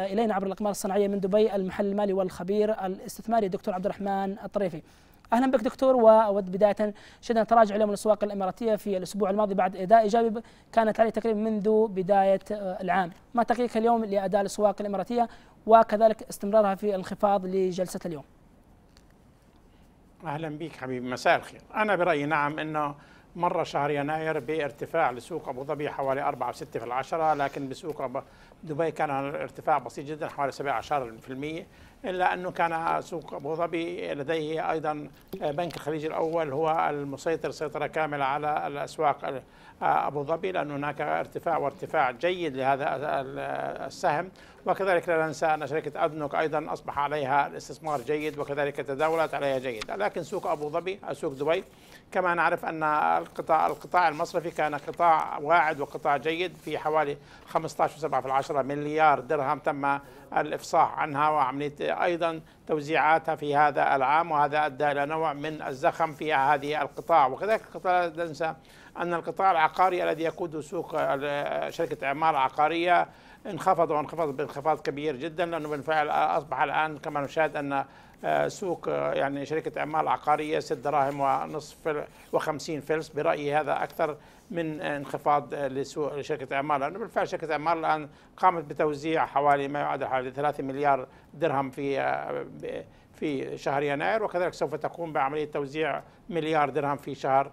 إلينا عبر الأقمار الصناعية من دبي المحل المالي والخبير الاستثماري الدكتور عبد الرحمن الطريفي اهلا بك دكتور واود بدايه شهدنا تراجع اليوم الاسواق الاماراتيه في الاسبوع الماضي بعد اداء ايجابي كانت عليه تقريبا منذ بدايه العام، ما تقييمك اليوم لاداء الاسواق الاماراتيه وكذلك استمرارها في الانخفاض لجلسه اليوم؟ اهلا بك حبيبي مساء الخير، انا برايي نعم انه مر شهر يناير بارتفاع لسوق ابو ظبي حوالي 4 و6 في العشرة لكن بسوق دبي كان الارتفاع بسيط جدا حوالي 17% إلا أنه كان سوق أبو ظبي لديه أيضا بنك الخليج الأول هو المسيطر سيطرة كاملة على الأسواق أبو ظبي لأن هناك ارتفاع وارتفاع جيد لهذا السهم وكذلك لا ننسى أن شركة أدنوك أيضا أصبح عليها الاستثمار جيد وكذلك تداولت عليها جيد لكن سوق أبو ظبي سوق دبي كما نعرف أن القطاع القطاع المصرفي كان قطاع واعد وقطاع جيد في حوالي 15.7 مليار درهم تم الإفصاح عنها وعملية أيضا توزيعاتها في هذا العام وهذا أدى إلى نوع من الزخم في هذه القطاع وكذلك القطاع لا ننسى أن القطاع العقاري الذي يقود سوق شركة اعمار عقارية انخفض وانخفض بانخفاض كبير جدا لأنه بالفعل أصبح الآن كما نشاهد أن آه، سوق آه، يعني شركة أعمال عقارية 6 دراهم ونصف و50 فلس برأيي هذا أكثر من انخفاض آه، لسوق شركة أعمال لأنه بالفعل شركة أعمال الآن قامت بتوزيع حوالي ما يعادل حوالي 3 مليار درهم في في شهر يناير وكذلك سوف تقوم بعملية توزيع مليار درهم في شهر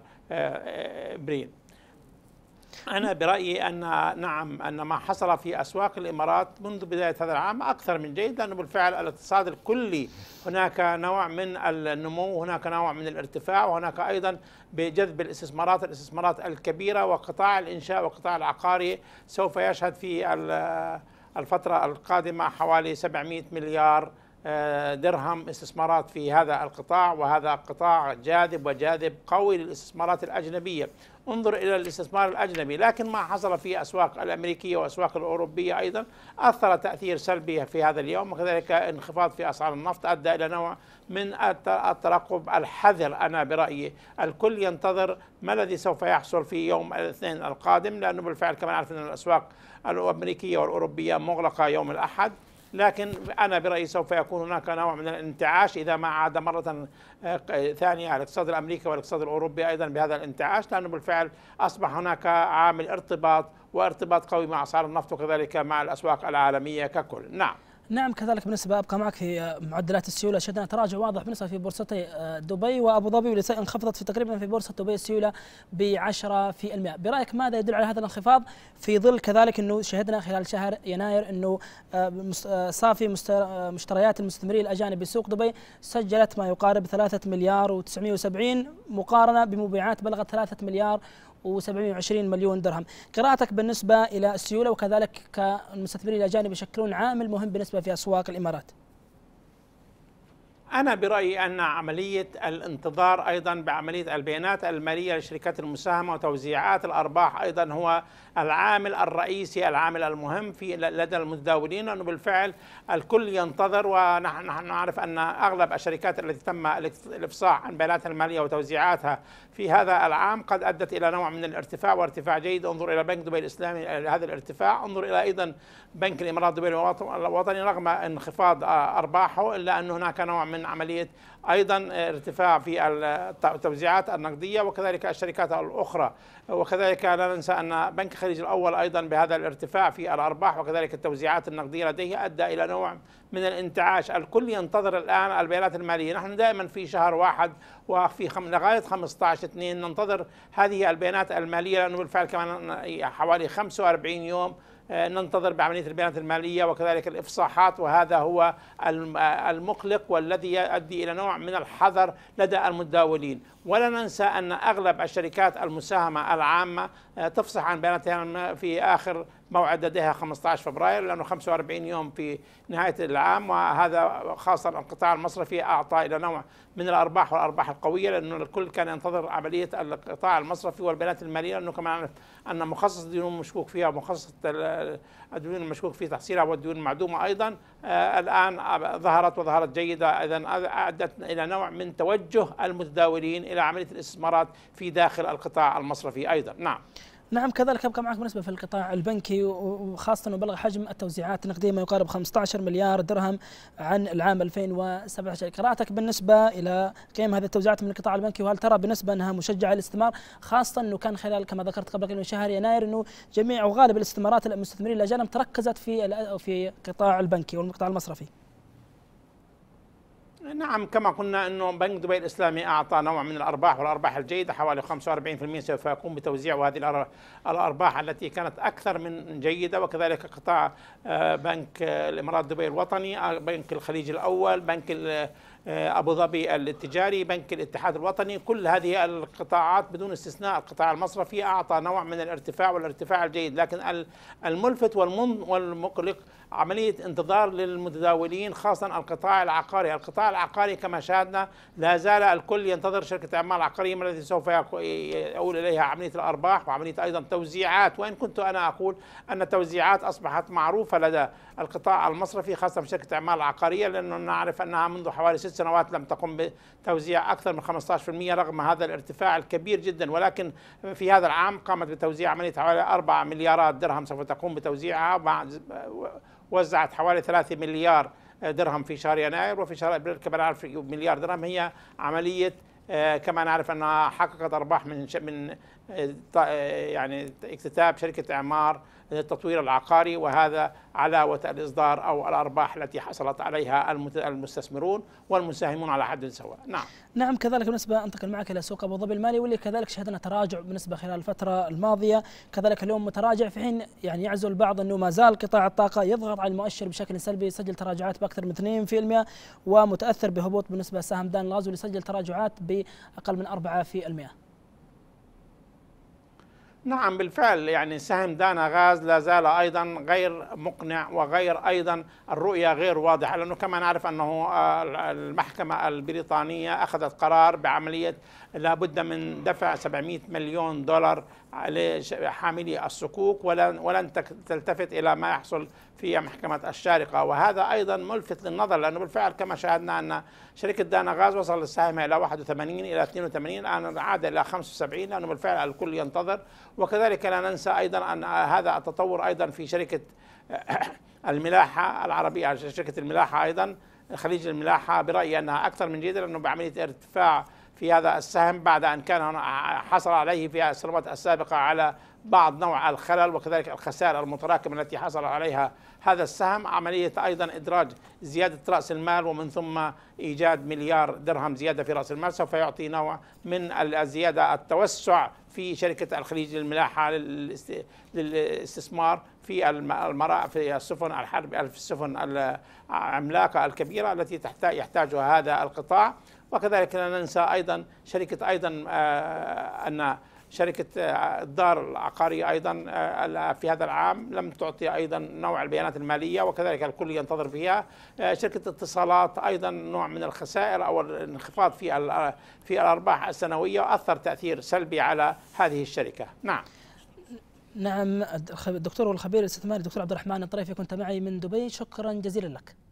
ابريل أنا برأيي أن نعم أن ما حصل في أسواق الإمارات منذ بداية هذا العام أكثر من جيد لأنه بالفعل الاقتصاد الكلي هناك نوع من النمو هناك نوع من الارتفاع وهناك أيضا بجذب الاستثمارات الاستثمارات الكبيرة وقطاع الإنشاء وقطاع العقاري سوف يشهد في الفترة القادمة حوالي 700 مليار آه، درهم استثمارات في هذا القطاع وهذا قطاع جاذب وجاذب قوي للاستثمارات الأجنبية انظر إلى الاستثمار الأجنبي لكن ما حصل في أسواق الأمريكية وأسواق الأوروبية أيضا أثر تأثير سلبي في هذا اليوم وكذلك انخفاض في أسعار النفط أدى إلى نوع من الترقب الحذر أنا برأيي الكل ينتظر ما الذي سوف يحصل في يوم الاثنين القادم لأنه بالفعل كما نعرف أن الأسواق الأمريكية والأوروبية مغلقة يوم الأحد لكن أنا برأيي سوف يكون هناك نوع من الانتعاش إذا ما عاد مرة آه، ثانية الاقتصاد الأمريكي والاقتصاد الأوروبي أيضا بهذا الانتعاش لأنه بالفعل أصبح هناك عامل ارتباط وارتباط قوي مع أسعار النفط وكذلك مع الأسواق العالمية ككل نعم نعم كذلك بالنسبة أبقى معك في آه، معدلات السيولة شهدنا تراجع واضح بالنسبة في بورصتي آه، دبي وأبو ظبي والتي انخفضت في تقريبا في بورصة دبي السيولة في 10% برأيك ماذا يدل على هذا الانخفاض في ظل كذلك أنه شهدنا خلال شهر يناير أنه آه، صافي مشتريات المستثمرين الأجانب بسوق دبي سجلت ما يقارب 3 مليار و970 مقارنة بمبيعات بلغت 3 مليار و720 مليون درهم قراءتك بالنسبة إلى السيولة وكذلك كمستثمرين الأجانب يشكلون عامل مهم بالنسبة في أسواق الإمارات أنا برأيي أن عملية الانتظار أيضا بعملية البيانات المالية لشركات المساهمة وتوزيعات الأرباح أيضا هو العامل الرئيسي العامل المهم في لدى المتداولين أنه بالفعل الكل ينتظر ونحن نعرف أن أغلب الشركات التي تم الإفصاح عن بياناتها المالية وتوزيعاتها في هذا العام قد أدت إلى نوع من الارتفاع وارتفاع جيد انظر إلى بنك دبي الإسلامي هذا الارتفاع انظر إلى أيضا بنك الإمارات دبي الوطني رغم انخفاض أرباحه إلا أن هناك نوع من من عملية أيضا آه، ارتفاع في التوزيعات النقدية وكذلك الشركات الأخرى وكذلك لا ننسى أن بنك الخليج الأول أيضا بهذا الارتفاع في الأرباح وكذلك التوزيعات النقدية لديه أدى إلى نوع من الانتعاش الكل ينتظر الآن البيانات المالية نحن دائما في شهر واحد وفي خم... لغاية 15 2 ننتظر هذه البيانات المالية لأنه بالفعل كمان حوالي 45 يوم آه، ننتظر بعملية البيانات المالية وكذلك الإفصاحات وهذا هو آه، المقلق والذي يؤدي إلى نوع من الحذر لدى المتداولين ولا ننسى أن أغلب الشركات المساهمة العامة آه، تفصح عن بياناتها في آخر موعد لديها 15 فبراير لانه 45 يوم في نهايه العام وهذا خاصه القطاع المصرفي اعطى الى نوع من الارباح والارباح القويه لانه الكل كان ينتظر عمليه القطاع المصرفي والبيانات الماليه لانه كما نعرف ان مخصص الديون المشكوك فيها ومخصص الديون المشكوك في تحصيلها والديون المعدومه ايضا آه، الان ظهرت وظهرت جيده اذا ادت الى نوع من توجه المتداولين الى عمليه الاستثمارات في داخل القطاع المصرفي ايضا نعم نعم كذلك ابقى معك بالنسبه في القطاع البنكي وخاصه انه بلغ حجم التوزيعات النقديه ما يقارب 15 مليار درهم عن العام 2017 قراءتك بالنسبه الى قيم هذه التوزيعات من القطاع البنكي وهل ترى بالنسبه انها مشجعه للاستثمار خاصه انه كان خلال كما ذكرت قبل قليل شهر يناير انه جميع وغالب الاستثمارات المستثمرين الاجانب تركزت في في قطاع البنكي والقطاع المصرفي نعم كما قلنا أنه بنك دبي الإسلامي أعطى نوع من الأرباح والأرباح الجيدة حوالي 45% سوف يقوم بتوزيع هذه الأرباح التي كانت أكثر من جيدة وكذلك قطاع آه، بنك آه، الإمارات دبي الوطني آه، بنك الخليج الأول بنك ابو ظبي التجاري بنك الاتحاد الوطني كل هذه القطاعات بدون استثناء القطاع المصرفي اعطى نوع من الارتفاع والارتفاع الجيد لكن الملفت والمقلق عملية انتظار للمتداولين خاصة القطاع العقاري القطاع العقاري كما شاهدنا لا زال الكل ينتظر شركة أعمال عقارية ما الذي سوف يؤول إليها عملية الأرباح وعملية أيضا توزيعات وإن كنت أنا أقول أن التوزيعات أصبحت معروفة لدى القطاع المصرفي خاصة في شركة أعمال عقارية لأنه نعرف أنها منذ حوالي ست سنوات لم تقم بتوزيع أكثر من 15% رغم هذا الارتفاع الكبير جدا ولكن في هذا العام قامت بتوزيع عملية حوالي 4 مليارات درهم سوف تقوم بتوزيعها وزعت حوالي 3 مليار درهم في شهر يناير وفي شهر ابريل كما نعرف مليار درهم هي عمليه آه، كما نعرف انها حققت ارباح من من آه، آه، يعني اكتتاب شركه اعمار للتطوير العقاري وهذا علاوه الاصدار او الارباح التي حصلت عليها المستثمرون والمساهمون على حد سواء، نعم. نعم كذلك بالنسبه انتقل معك الى سوق ابو ظبي المالي واللي كذلك شهدنا تراجع بالنسبه خلال الفتره الماضيه، كذلك اليوم متراجع في حين يعني يعزو البعض انه ما زال قطاع الطاقه يضغط على المؤشر بشكل سلبي يسجل تراجعات باكثر من 2% ومتاثر بهبوط بالنسبه لسهم دان لازو اللي سجل تراجعات ب بأقل من 4% نعم بالفعل يعني سهم دانا غاز لا زال ايضا غير مقنع وغير ايضا الرؤيه غير واضحه لانه كما نعرف انه آه، المحكمه البريطانيه اخذت قرار بعمليه لابد من دفع 700 مليون دولار لحاملي الصكوك ولن ولن تلتفت الى ما يحصل في محكمه الشارقه وهذا ايضا ملفت للنظر لانه بالفعل كما شاهدنا ان شركه دانا غاز وصل سهمها الى 81 الى 82 الان عاد الى 75 لانه بالفعل الكل ينتظر وكذلك لا ننسى ايضا ان هذا التطور ايضا في شركه الملاحه العربيه شركه الملاحه ايضا خليج الملاحه برايي انها اكثر من جيده لانه بعمليه ارتفاع في هذا السهم بعد أن كان حصل عليه في السنوات السابقة على بعض نوع الخلل وكذلك الخسائر المتراكمة التي حصل عليها هذا السهم عملية أيضا إدراج زيادة رأس المال ومن ثم إيجاد مليار درهم زيادة في رأس المال سوف يعطي نوع من الزيادة التوسع في شركة الخليج للملاحة للاستثمار في المرأة في السفن الحرب في السفن العملاقة الكبيرة التي تحتاج يحتاجها هذا القطاع وكذلك لا ننسى أيضا شركة أيضا آه، أن شركة آه، الدار العقارية أيضا آه، في هذا العام لم تعطي أيضا نوع البيانات المالية وكذلك الكل ينتظر فيها شركة اتصالات أيضا نوع من الخسائر أو الانخفاض في في الأرباح السنوية وأثر تأثير سلبي على هذه الشركة نعم نعم الدكتور والخبير الاستثماري الدكتور عبد الرحمن الطريفي كنت معي من دبي شكرا جزيلا لك